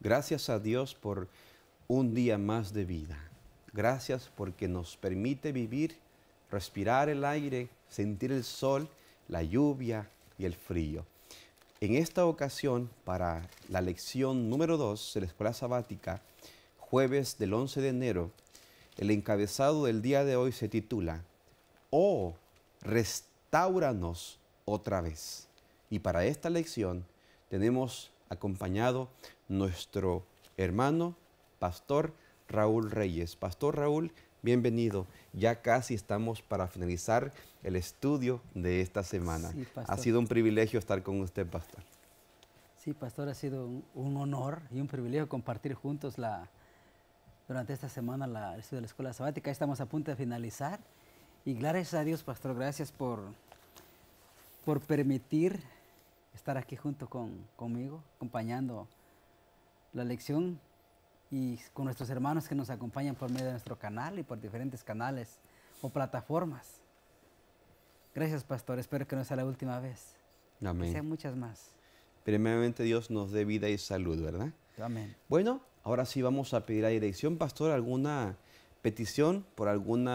Gracias a Dios por un día más de vida. Gracias porque nos permite vivir, respirar el aire, sentir el sol, la lluvia y el frío. En esta ocasión, para la lección número 2 de la Escuela Sabática, jueves del 11 de enero, el encabezado del día de hoy se titula, Oh, restáuranos otra vez. Y para esta lección tenemos acompañado nuestro hermano, pastor Raúl Reyes. Pastor Raúl, bienvenido. Ya casi estamos para finalizar el estudio de esta semana. ha sido un privilegio estar con usted, pastor. Sí, pastor, ha sido un, honor y un privilegio compartir juntos la, durante esta semana la, el estudio de la escuela sabática. Estamos a punto de finalizar. Y gracias a Dios, pastor, gracias por, por permitir estar aquí junto con, conmigo, acompañando la lección y con nuestros hermanos que nos acompañan por medio de nuestro canal y por diferentes canales o plataformas. Gracias, pastor. Espero que no sea la última vez. Amén. Que sean muchas más. Primeramente, Dios nos dé vida y salud, ¿verdad? Amén. Bueno, ahora sí vamos a pedir a dirección, pastor, alguna petición por algún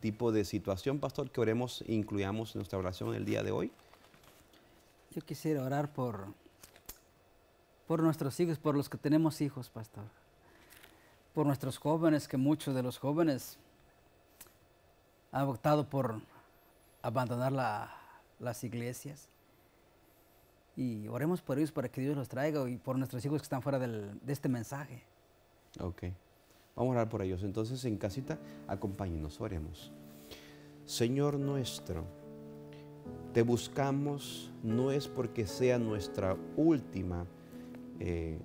tipo de situación, pastor, que oremos, incluyamos en nuestra oración el día de hoy. Yo quisiera orar por, por nuestros hijos, por los que tenemos hijos, pastor. Por nuestros jóvenes, que muchos de los jóvenes han optado por abandonar las iglesias. Y oremos por ellos para que Dios los traiga y por nuestros hijos que están fuera de este mensaje. Ok. Vamos a orar por ellos. Entonces, en casita, acompáñenos, oremos. Señor nuestro te buscamos no es porque sea nuestra última eh,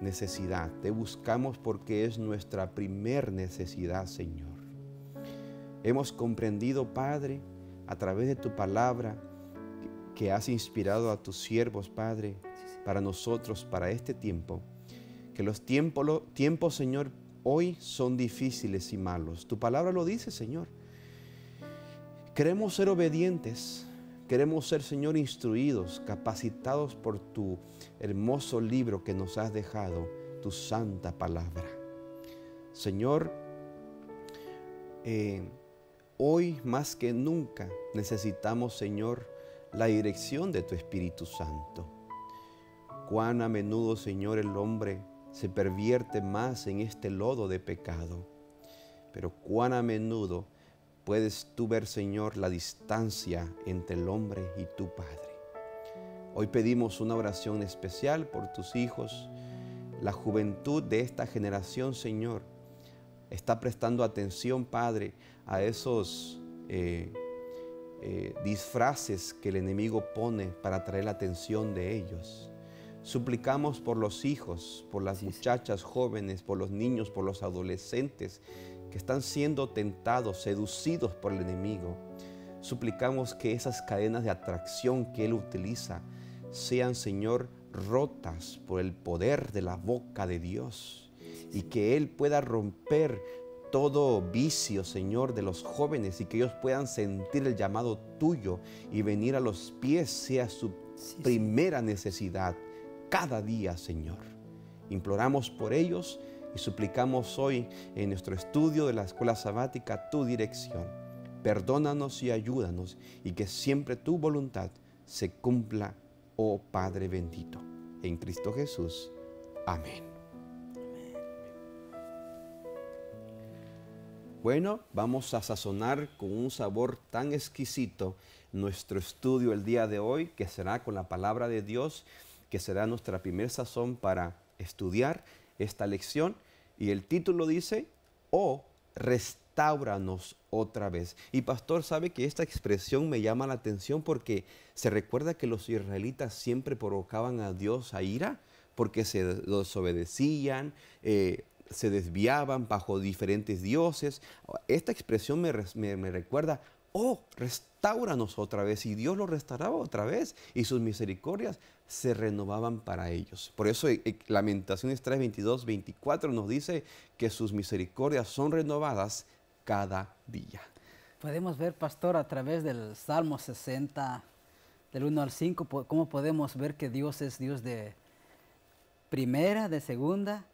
necesidad, te buscamos porque es nuestra primer necesidad, Señor. Hemos comprendido, Padre, a través de tu palabra, que has inspirado a tus siervos, Padre, para nosotros, para este tiempo, que los tiempos, tiempos, Señor, hoy son difíciles y malos. Tu palabra lo dice, Señor. Queremos ser obedientes, Queremos ser, Señor, instruidos, capacitados por tu hermoso libro que nos has dejado, tu santa palabra. Señor, eh, hoy más que nunca necesitamos, Señor, la dirección de tu Espíritu Santo. Cuán a menudo, Señor, el hombre se pervierte más en este lodo de pecado, pero cuán a menudo puedes tú ver, Señor, la distancia entre el hombre y tu Padre. Hoy pedimos una oración especial por tus hijos. La juventud de esta generación, Señor, está prestando atención, Padre, a esos eh, eh, disfraces que el enemigo pone para atraer la atención de ellos. Suplicamos por los hijos, por las muchachas jóvenes, por los niños, por los adolescentes que están siendo tentados, seducidos por el enemigo, suplicamos que esas cadenas de atracción que Él utiliza sean, Señor, rotas por el poder de la boca de Dios y que Él pueda romper todo vicio, Señor, de los jóvenes y que ellos puedan sentir el llamado tuyo y venir a los pies sea su primera necesidad cada día, Señor. Imploramos por ellos y suplicamos hoy en nuestro estudio de la escuela sabática tu dirección. Perdónanos y ayúdanos y que siempre tu voluntad se cumpla, oh Padre bendito. En Cristo Jesús. Amén. Bueno, vamos a sazonar con un sabor tan exquisito nuestro estudio el día de hoy, que será con la palabra de Dios, que será nuestra primer sazón para estudiar esta lección. Y el título dice, o restauranos otra vez. Y pastor, sabe que esta expresión me llama la atención porque se recuerda que los israelitas siempre provocaban a Dios a ira porque se desobedecían, eh, se desviaban bajo diferentes dioses. Esta expresión me recuerda oh, restauranos otra vez. Y Dios lo restauraba otra vez y sus misericordias se renovaban para ellos. Por eso eh, eh, Lamentaciones 3, 22, 24 nos dice que sus misericordias son renovadas cada día. Podemos ver, pastor, a través del Salmo 60, del 1 al 5, cómo podemos ver que Dios es Dios de primera, de segunda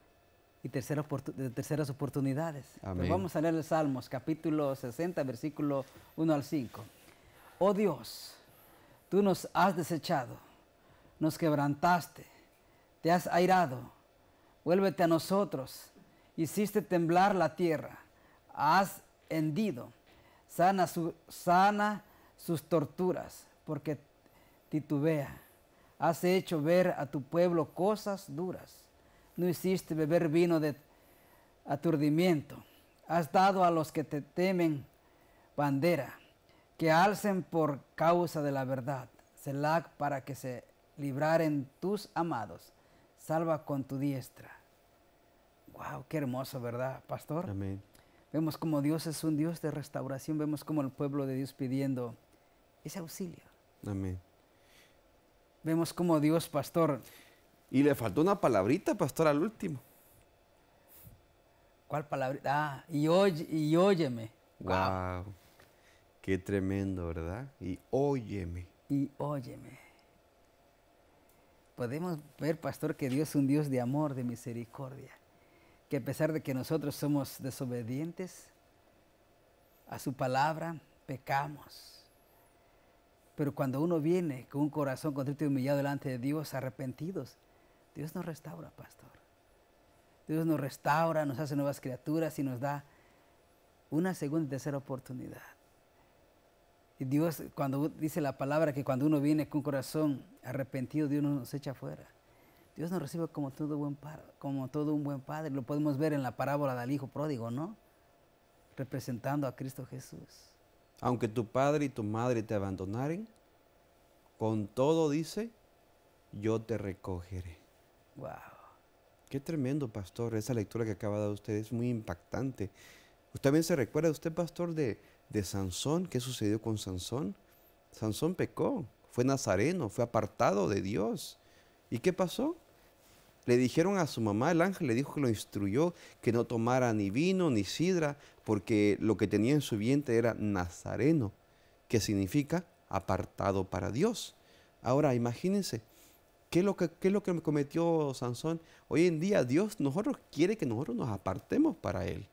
y tercera de terceras oportunidades. vamos a leer el Salmos, capítulo 60, versículo 1 al 5. Oh Dios, tú nos has desechado, nos quebrantaste, te has airado, vuélvete a nosotros, hiciste temblar la tierra, has hendido, sana, sana sus torturas, porque titubea, has hecho ver a tu pueblo cosas duras no hiciste beber vino de aturdimiento. Has dado a los que te temen bandera, que alcen por causa de la verdad, Selah, para que se libraren tus amados. Salva con tu diestra. Wow, qué hermoso, ¿verdad, pastor? Amén. Vemos como Dios es un Dios de restauración, vemos como el pueblo de Dios pidiendo ese auxilio. Amén. Vemos como Dios, pastor, y le faltó una palabrita, pastor, al último. ¿Cuál palabrita? Ah, y, y óyeme. Guau, Qué tremendo, ¿verdad? Y óyeme. Y óyeme. Podemos ver, pastor, que Dios es un Dios de amor, de misericordia. Que a pesar de que nosotros somos desobedientes a su palabra, pecamos. Pero cuando uno viene con un corazón contrito y humillado delante de Dios, arrepentidos, Dios nos restaura, pastor. Dios nos restaura, nos hace nuevas criaturas y nos da una segunda y tercera oportunidad. Y Dios, cuando dice la palabra que cuando uno viene con corazón arrepentido, Dios no nos echa fuera. Dios nos recibe como todo, buen como todo un buen padre. Lo podemos ver en la parábola del hijo pródigo, ¿no? Representando a Cristo Jesús. Aunque tu padre y tu madre te abandonaren, con todo dice, yo te recogeré. Wow. Qué tremendo, pastor. Esa lectura que acaba de dar usted es muy impactante. Usted también se recuerda, usted, pastor, de, de Sansón. ¿Qué sucedió con Sansón? Sansón pecó, fue nazareno, fue apartado de Dios. ¿Y qué pasó? Le dijeron a su mamá, el ángel le dijo que lo instruyó que no tomara ni vino ni sidra, porque lo que tenía en su vientre era nazareno, que significa apartado para Dios. Ahora imagínense, ¿Qué es, lo que, qué cometió Sansón? Hoy en día Dios nosotros quiere que nosotros nos apartemos para Él.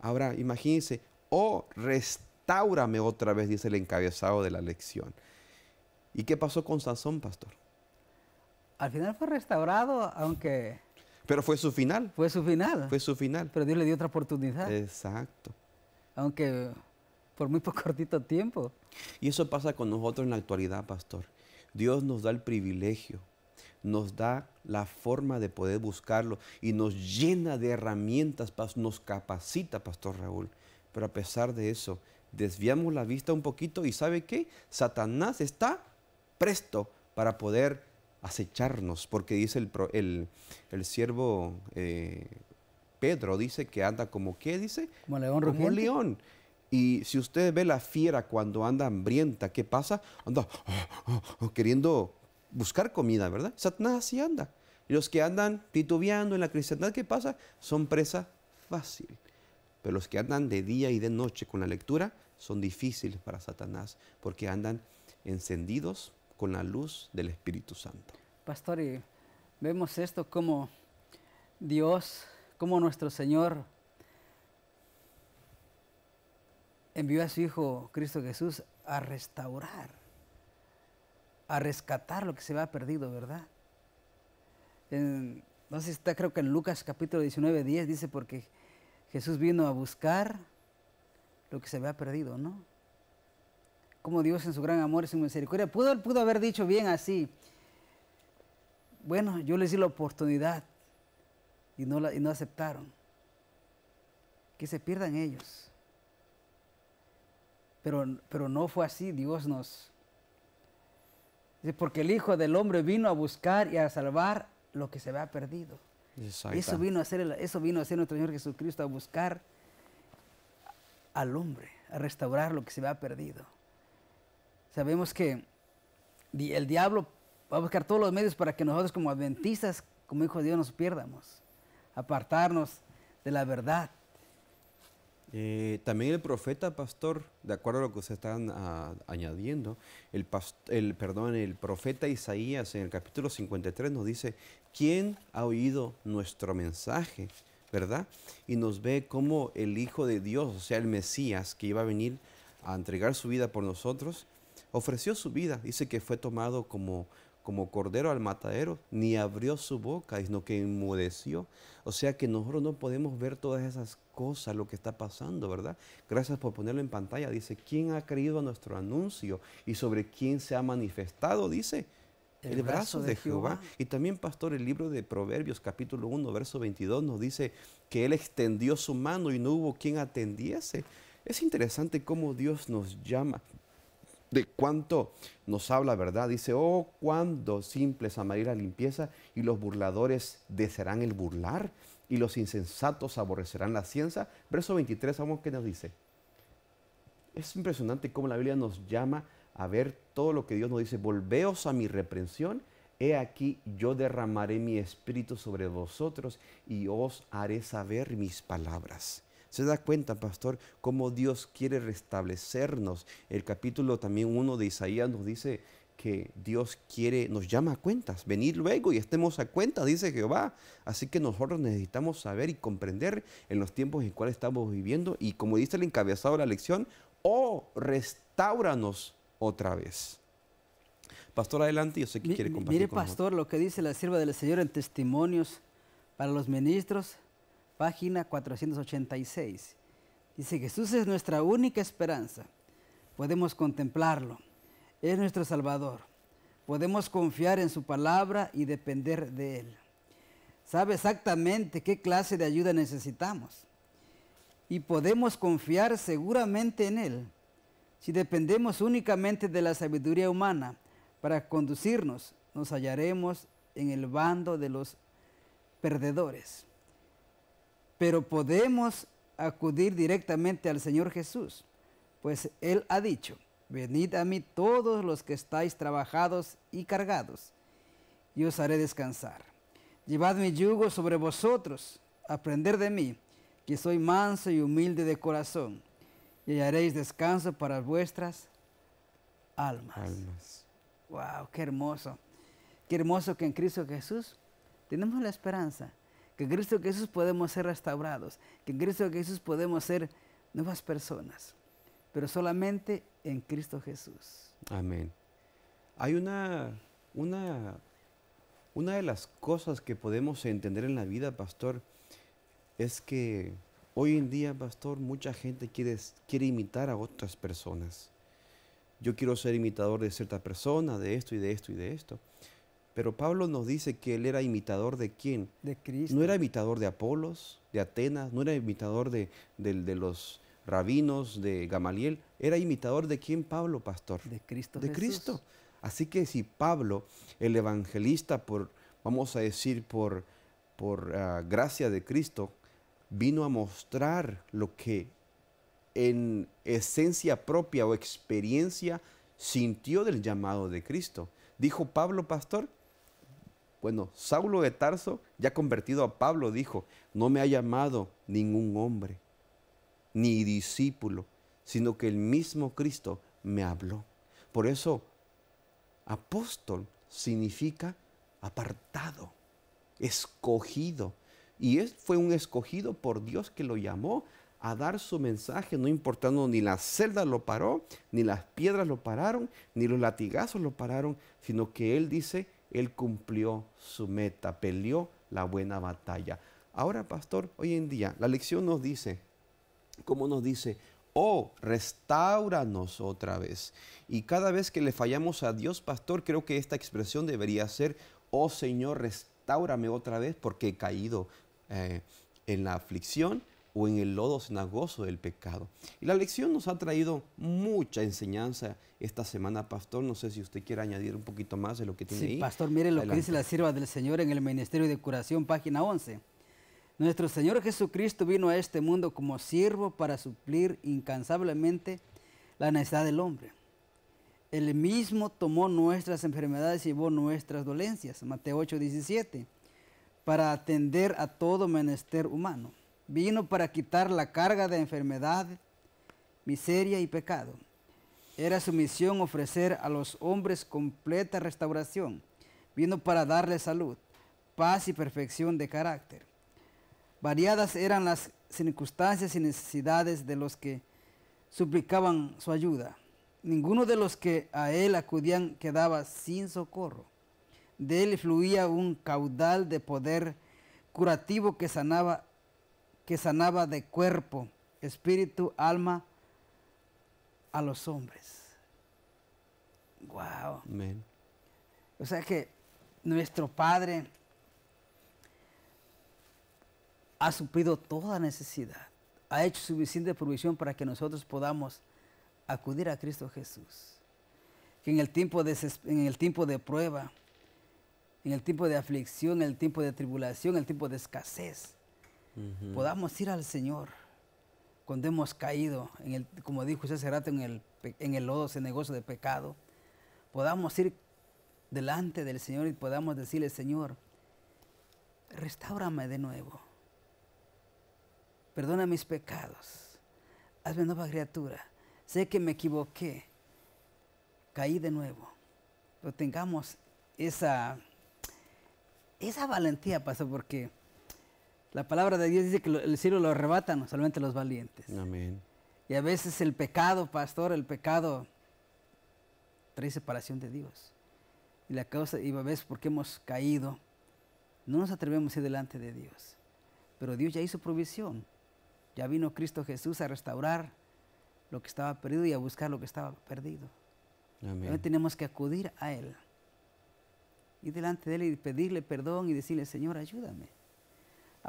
Ahora, imagínense, oh, restaurame otra vez, dice el encabezado de la lección. ¿Y qué pasó con Sansón, pastor? Al final fue restaurado, aunque... Pero fue su final. Fue su final. Fue su final. Pero Dios le dio otra oportunidad. Exacto. Aunque por muy poco cortito tiempo. Y eso pasa con nosotros en la actualidad, pastor. Dios nos da el privilegio, nos da la forma de poder buscarlo y nos llena de herramientas, nos capacita, Pastor Raúl. Pero a pesar de eso, desviamos la vista un poquito y ¿sabe qué? Satanás está presto para poder acecharnos, porque dice el, el, siervo eh, Pedro, dice que anda como qué, dice? Como león león. Y si usted ve la fiera cuando anda hambrienta, ¿qué pasa? Anda oh, oh, oh, queriendo buscar comida, ¿verdad? Satanás sí anda. Y los que andan titubeando en la cristiandad, ¿qué pasa? Son presa fácil. Pero los que andan de día y de noche con la lectura son difíciles para Satanás porque andan encendidos con la luz del Espíritu Santo. Pastor, vemos esto como Dios, como nuestro Señor envió a su Hijo Cristo Jesús a restaurar, a rescatar lo que se había perdido, ¿verdad? no sé si está, creo que en Lucas capítulo 19, 10 dice, porque Jesús vino a buscar lo que se había perdido, ¿no? Como Dios en su gran amor y su misericordia, pudo, pudo haber dicho bien así, bueno, yo les di la oportunidad y no, y no aceptaron. Que se pierdan ellos. Pero, no fue así, Dios nos... Porque el Hijo del Hombre vino a buscar y a salvar lo que se había perdido. Eso vino, a hacer, eso vino a hacer nuestro Señor Jesucristo, a buscar al hombre, a restaurar lo que se había perdido. Sabemos que el diablo va a buscar todos los medios para que nosotros como adventistas, como hijos de Dios, nos pierdamos, apartarnos de la verdad. Eh, también el profeta pastor, de acuerdo a lo que ustedes están ah, añadiendo, el, perdón, el profeta Isaías en el capítulo 53 nos dice, ¿quién ha oído nuestro mensaje? ¿Verdad? Y nos ve como el Hijo de Dios, o sea, el Mesías que iba a venir a entregar su vida por nosotros, ofreció su vida. Dice que fue tomado como, como cordero al matadero, ni abrió su boca, sino que enmudeció. O sea que nosotros no podemos ver todas esas cosas lo que está pasando, ¿verdad? Gracias por ponerlo en pantalla. Dice, ¿quién ha creído a nuestro anuncio y sobre quién se ha manifestado? Dice, el, brazo, de, Jehová. Y también, pastor, el libro de Proverbios capítulo 1, verso 22 nos dice que Él extendió su mano y no hubo quien atendiese. Es interesante cómo Dios nos llama de cuánto nos habla, ¿verdad? Dice, oh, cuando simples amarí la limpieza y los burladores desearán el burlar y los insensatos aborrecerán la ciencia. Verso 23, vamos que nos dice. Es impresionante cómo la Biblia nos llama a ver todo lo que Dios nos dice. Volveos a mi reprensión. He aquí, yo derramaré mi espíritu sobre vosotros y os haré saber mis palabras. ¿Se da cuenta, pastor, cómo Dios quiere restablecernos? El capítulo también 1 de Isaías nos dice que Dios quiere, nos llama a cuentas, venir luego y estemos a cuenta dice Jehová. Así que nosotros necesitamos saber y comprender en los tiempos en los cuales estamos viviendo y como dice el encabezado de la lección, oh, restauranos otra vez. Pastor, adelante, yo sé que quiere compartir. Mire, pastor, lo que dice la sierva del Señor en Testimonios para los Ministros, página 486. Dice, Jesús es nuestra única esperanza. Podemos contemplarlo es nuestro Salvador. Podemos confiar en su palabra y depender de Él. Sabe exactamente qué clase de ayuda necesitamos. Y podemos confiar seguramente en Él si dependemos únicamente de la sabiduría humana para conducirnos, nos hallaremos en el bando de los perdedores. Pero podemos acudir directamente al Señor Jesús, pues Él ha dicho, Venid a mí todos los que estáis trabajados y cargados, y os haré descansar. Llevad mi yugo sobre vosotros, aprender de mí, que soy manso y humilde de corazón, y haréis descanso para vuestras almas. almas. ¡Wow! ¡Qué hermoso! Qué hermoso que en Cristo Jesús tenemos la esperanza, que en Cristo Jesús podemos ser restaurados, que en Cristo Jesús podemos ser nuevas personas, pero solamente en Cristo Jesús. Amén. Hay una, una, una de las cosas que podemos entender en la vida, pastor, es que hoy en día, pastor, mucha gente quiere, quiere imitar a otras personas. Yo quiero ser imitador de cierta persona, de esto y de esto y de esto. Pero Pablo nos dice que él era imitador de quién? De Cristo. No era imitador de Apolos, de Atenas, no era imitador de, de los rabinos de Gamaliel, era imitador de quién Pablo, pastor? De Cristo. De Cristo. Así que si Pablo, el evangelista, por, vamos a decir, por, por ah, gracia de Cristo, vino a mostrar lo que en esencia propia o experiencia sintió del llamado de Cristo. Dijo Pablo, pastor, bueno, Saulo de Tarso, ya convertido a Pablo, dijo, no me ha llamado ningún hombre, ni discípulo, sino que el mismo Cristo me habló. Por eso, apóstol significa apartado, escogido. Y él fue un escogido por Dios que lo llamó a dar su mensaje, no importando ni la celda lo paró, ni las piedras lo pararon, ni los latigazos lo pararon, sino que él dice, él cumplió su meta, peleó la buena batalla. Ahora, pastor, hoy en día la lección nos dice, como nos dice, oh, restauranos otra vez. Y cada vez que le fallamos a Dios, pastor, creo que esta expresión debería ser, oh Señor, restaurame otra vez porque he caído eh, en la aflicción o en el lodo cenagoso del pecado. Y la lección nos ha traído mucha enseñanza esta semana, pastor. No sé si usted quiere añadir un poquito más de lo que tiene sí, ahí. Pastor, mire lo que dice la sierva del Señor en el Ministerio de Curación, página 11. Nuestro Señor Jesucristo vino a este mundo como siervo para suplir incansablemente la necesidad del hombre. Él mismo tomó nuestras enfermedades y llevó nuestras dolencias, Mateo 8, 17, para atender a todo menester humano. Vino para quitar la carga de enfermedad, miseria y pecado. Era su misión ofrecer a los hombres completa restauración. Vino para darles salud, paz y perfección de carácter. Variadas eran las circunstancias y necesidades de los que suplicaban su ayuda. Ninguno de los que a él acudían quedaba sin socorro. De él fluía un caudal de poder curativo que sanaba, que sanaba de cuerpo, espíritu, alma a los hombres. Wow. O sea que nuestro Padre ha suplido toda necesidad, ha hecho suficiente provisión para que nosotros podamos acudir a Cristo Jesús. Que en el tiempo de, prueba, en el tiempo de aflicción, en el tiempo de tribulación, en el tiempo de escasez, podamos ir al Señor. Cuando hemos caído, como dijo José hace en el, en el lodo, ese negocio de pecado, podamos ir delante del Señor y podamos decirle, Señor, restaurame de nuevo perdona mis pecados, hazme nueva criatura, sé que me equivoqué, caí de nuevo, pero tengamos esa, esa valentía, pastor, porque la palabra de Dios dice que el cielo lo arrebatan solamente los valientes. Amén. Y a veces el pecado, pastor, el pecado trae separación de Dios. Y la causa, y a veces porque hemos caído, no nos atrevemos a ir delante de Dios. Pero Dios ya hizo provisión. Ya vino Cristo Jesús a restaurar lo que estaba perdido y a buscar lo que estaba perdido. Amén. tenemos que acudir a Él. Y delante de Él y pedirle perdón y decirle, Señor, ayúdame.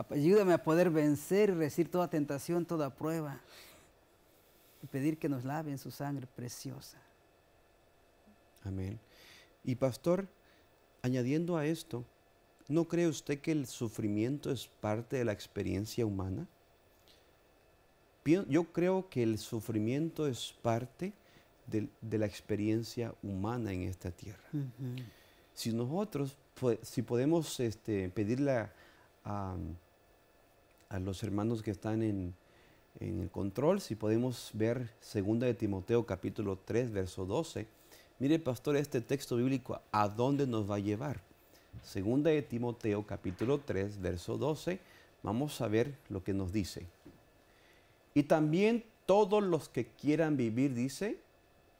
Ayúdame a poder vencer y resistir toda tentación, toda prueba. Y pedir que nos lave en su sangre preciosa. Amén. Y pastor, añadiendo a esto, ¿no cree usted que el sufrimiento es parte de la experiencia humana? Yo creo que el sufrimiento es parte de, la experiencia humana en esta tierra. Si nosotros, si podemos este, pedirle a, los hermanos que están en, en, el control, si podemos ver 2 de Timoteo capítulo 3, verso 12, mire pastor, este texto bíblico, ¿a dónde nos va a llevar? 2 de Timoteo capítulo 3, verso 12, vamos a ver lo que nos dice. Y también todos los que quieran vivir, dice,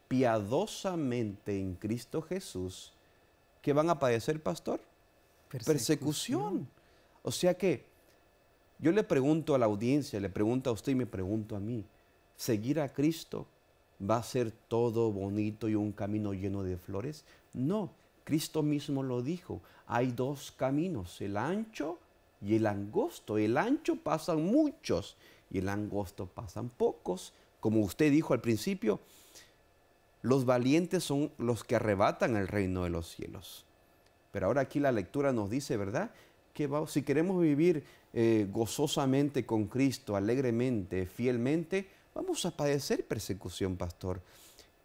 piadosamente en Cristo Jesús, que van a padecer, pastor? Persecución. O sea que yo le pregunto a la audiencia, le pregunto a usted y me pregunto a mí, ¿seguir a Cristo va a ser todo bonito y un camino lleno de flores? No, Cristo mismo lo dijo, hay dos caminos, el ancho y el angosto. El ancho pasan muchos y el angosto pasan pocos. Como usted dijo al principio, los valientes son los que arrebatan el reino de los cielos. Pero ahora aquí la lectura nos dice, ¿verdad? Que si queremos vivir eh, gozosamente con Cristo, alegremente, fielmente, vamos a padecer persecución, pastor.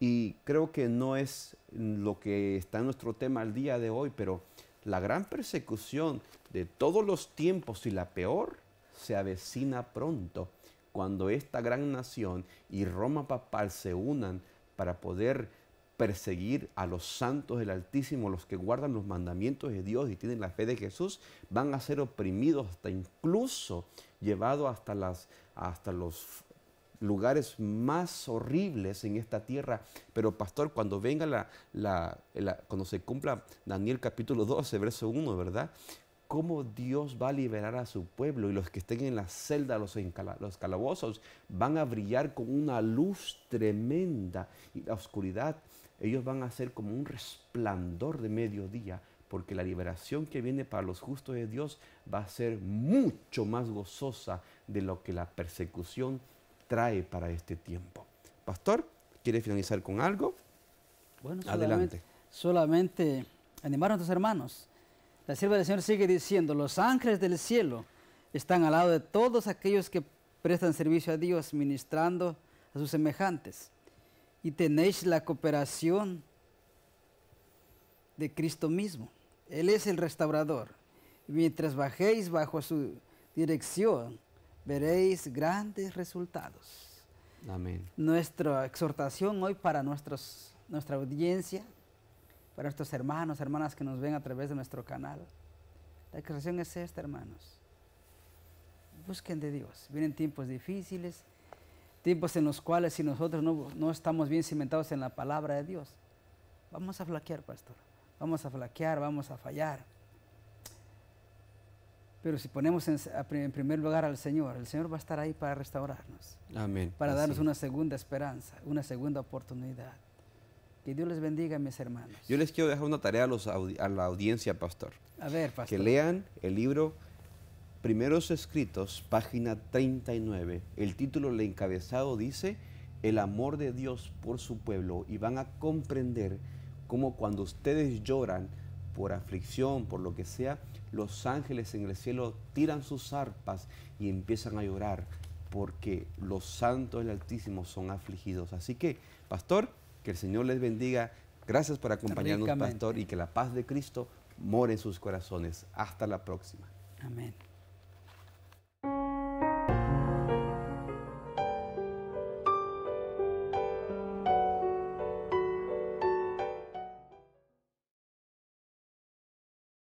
Y creo que no es lo que está en nuestro tema al día de hoy, pero la gran persecución de todos los tiempos y la peor se avecina pronto cuando esta gran nación y Roma papal se unan para poder perseguir a los santos del Altísimo, los que guardan los mandamientos de Dios y tienen la fe de Jesús, van a ser oprimidos hasta incluso llevados hasta, hasta los lugares más horribles en esta tierra. Pero pastor, cuando venga la, la, cuando se cumpla Daniel capítulo 12, verso 1, ¿verdad? cómo Dios va a liberar a su pueblo y los que estén en la celda, los, los calabozos, van a brillar con una luz tremenda y la oscuridad, ellos van a ser como un resplandor de mediodía, porque la liberación que viene para los justos de Dios va a ser mucho más gozosa de lo que la persecución trae para este tiempo. Pastor, ¿quiere finalizar con algo? Bueno, Adelante. solamente, solamente animar a nuestros hermanos la sierva del Señor sigue diciendo, los ángeles del cielo están al lado de todos aquellos que prestan servicio a Dios, ministrando a sus semejantes. Y tenéis la cooperación de Cristo mismo. Él es el restaurador. Y mientras bajéis bajo su dirección, veréis grandes resultados. Amén. Nuestra exhortación hoy para nuestra audiencia para estos hermanos, hermanas que nos ven a través de nuestro canal. La declaración es esta, hermanos. Busquen de Dios. Vienen tiempos difíciles, tiempos en los cuales si nosotros no, estamos bien cimentados en la palabra de Dios, vamos a flaquear, pastor. Vamos a flaquear, vamos a fallar. Pero si ponemos en, primer lugar al Señor, el Señor va a estar ahí para restaurarnos. Para darnos una segunda esperanza, una segunda oportunidad. Que Dios les bendiga, mis hermanos. Yo les quiero dejar una tarea a, a la audiencia, pastor. A ver, pastor. Que lean el libro Primeros Escritos, página 39. El título, el encabezado, dice El amor de Dios por su pueblo. Y van a comprender cómo cuando ustedes lloran por aflicción, por lo que sea, los ángeles en el cielo tiran sus arpas y empiezan a llorar porque los santos del Altísimo son afligidos. Así que, pastor, que el Señor les bendiga. Gracias por acompañarnos, Pastor, y que la paz de Cristo more en sus corazones. Hasta la próxima. Amén.